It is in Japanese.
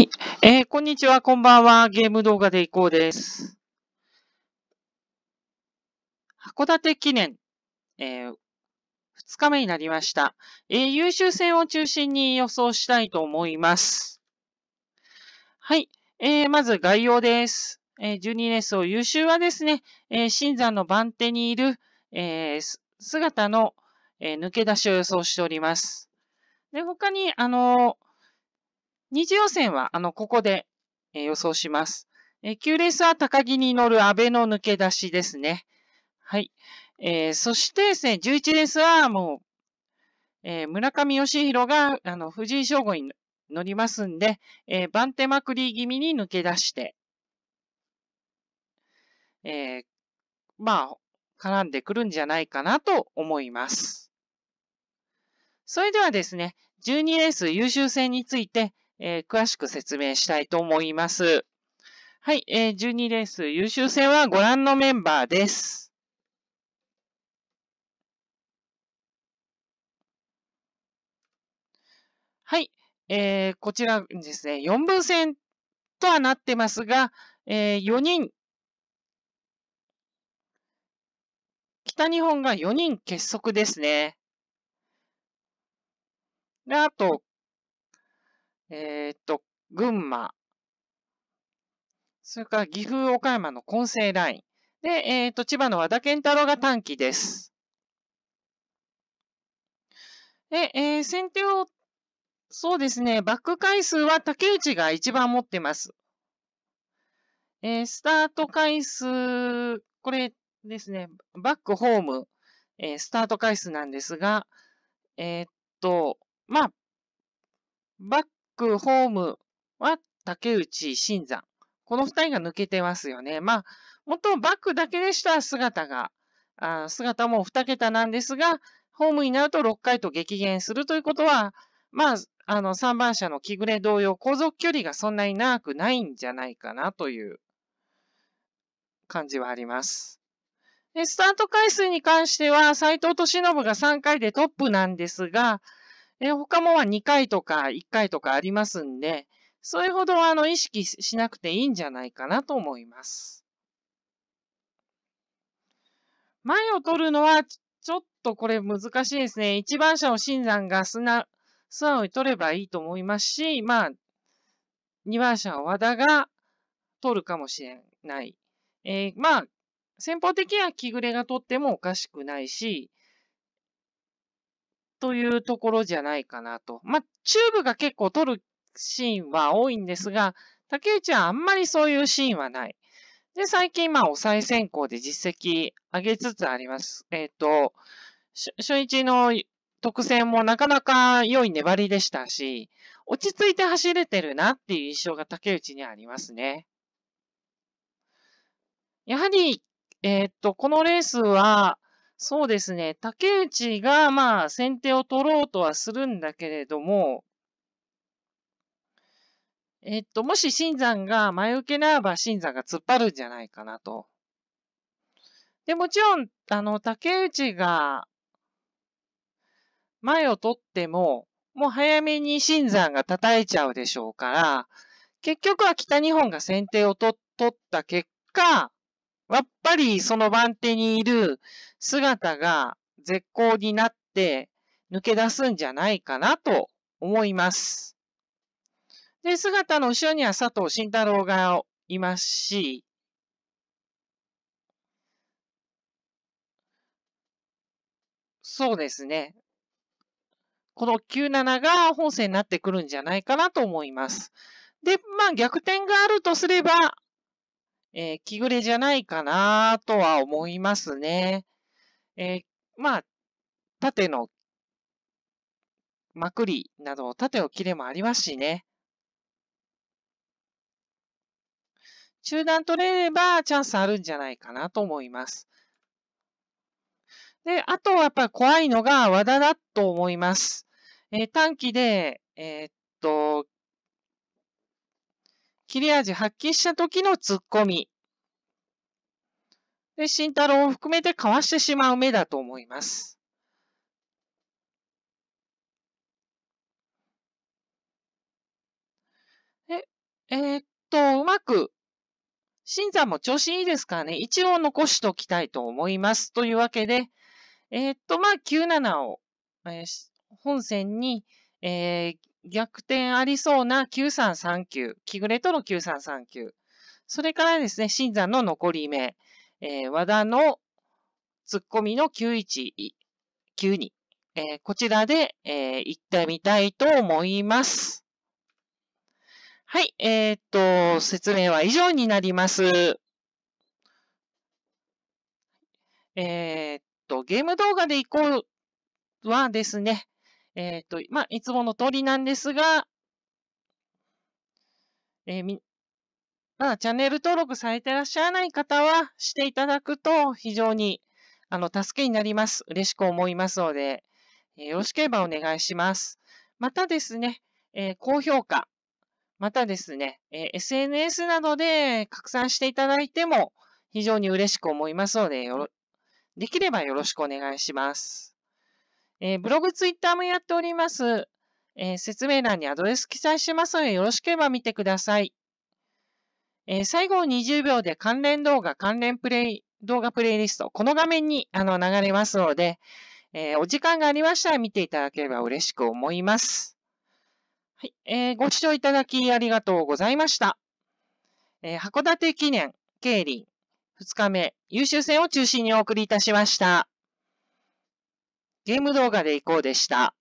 はい。えー、こんにちは、こんばんは。ゲーム動画でいこうです。函館記念、えー、2日目になりました。えー、優秀戦を中心に予想したいと思います。はい。えー、まず概要です。えー、12レースを優秀はですね、えー、新山の番手にいる、えー、姿の、えー、抜け出しを予想しております。で、他に、あのー二次予選は、あの、ここで、えー、予想します。えー、9レースは高木に乗る安倍の抜け出しですね。はい。えー、そしてですね、11レースはもう、えー、村上義弘が、あの、藤井翔吾に乗りますんで、えー、番手まくり気味に抜け出して、えー、まあ、絡んでくるんじゃないかなと思います。それではですね、12レース優秀戦について、えー、詳しく説明したいと思います。はい、えー、12レース優秀戦はご覧のメンバーです。はい。えー、こちらですね、4分戦とはなってますが、えー、4人、北日本が4人結束ですね。で、あと、えー、っと、群馬、それから岐阜、岡山の混成ライン。で、えっ、と、千葉の和田健太郎が短期です。で、えー、先手を、そうですね、バック回数は竹内が一番持ってます。えー、スタート回数、これですね、バックホーム、えー、スタート回数なんですが、えー、っと、まあ、バック、ホームは竹内新山。この二人が抜けてますよね。まあ、元バックだけでした姿が、あ姿も二桁なんですが、ホームになると6回と激減するということは、まあ、あの、3番車の木暮同様、航続距離がそんなに長くないんじゃないかなという感じはあります。で、スタート回数に関しては、斎藤敏信が3回でトップなんですが、え他もは2回とか1回とかありますんで、それほどあの意識しなくていいんじゃないかなと思います。前を取るのは、ちょっとこれ難しいですね。一番車を新山が素直に取ればいいと思いますし、まあ、二番車を和田が取るかもしれない。えー、まあ、先方的には木暮れが取ってもおかしくないし、というところじゃないかなと。まあ、チューブが結構取るシーンは多いんですが、竹内はあんまりそういうシーンはない。で、最近、まあ、おえ選考で実績上げつつあります。えっ、ー、と、初日の特選もなかなか良い粘りでしたし、落ち着いて走れてるなっていう印象が竹内にありますね。やはり、えっ、ー、と、このレースは、そうですね。竹内が、まあ、先手を取ろうとはするんだけれども、えっと、もし新山が前受けならば新山が突っ張るんじゃないかなと。で、もちろん、あの、竹内が前を取っても、もう早めに新山が叩いちゃうでしょうから、結局は北日本が先手を取った結果、やっぱりその番手にいる姿が絶好になって抜け出すんじゃないかなと思います。で、姿の後ろには佐藤慎太郎がいますし、そうですね。この97が本戦になってくるんじゃないかなと思います。で、まあ逆転があるとすれば、えー、気暮れじゃないかなとは思いますね。えー、まあ、縦のまくりなど、縦を切れもありますしね。中断取れればチャンスあるんじゃないかなと思います。で、あとはやっぱり怖いのが和田だと思います。えー、短期で、えー、切れ味発揮した時の突っ込み。で、慎太郎を含めてかわしてしまう目だと思います。え、えー、っと、うまく、新山も調子いいですからね、一応残しときたいと思います。というわけで、えー、っと、まあ、97を、えー、本戦に、えー、逆転ありそうな9339、木暮との9339。それからですね、新山の残り目、えー、和田のツッコミの9192。えー、こちらで、えー、行ってみたいと思います。はい、えー、っと、説明は以上になります。えー、っと、ゲーム動画で行こうはですね、えっ、ー、と、まあ、いつもの通りなんですが、えー、み、まあ、チャンネル登録されてらっしゃらない方は、していただくと非常に、あの、助けになります。嬉しく思いますので、えー、よろしければお願いします。またですね、えー、高評価、またですね、えー、SNS などで拡散していただいても非常に嬉しく思いますので、よろ、できればよろしくお願いします。えー、ブログ、ツイッターもやっております。えー、説明欄にアドレス記載しますので、よろしければ見てください。えー、最後20秒で関連動画、関連プレイ、動画プレイリスト、この画面にあの流れますので、えお時間がありましたら見ていただければ嬉しく思います。はい、えご視聴いただきありがとうございました。え函館記念、経理、2日目、優秀戦を中心にお送りいたしました。ゲーム動画でいこうでした。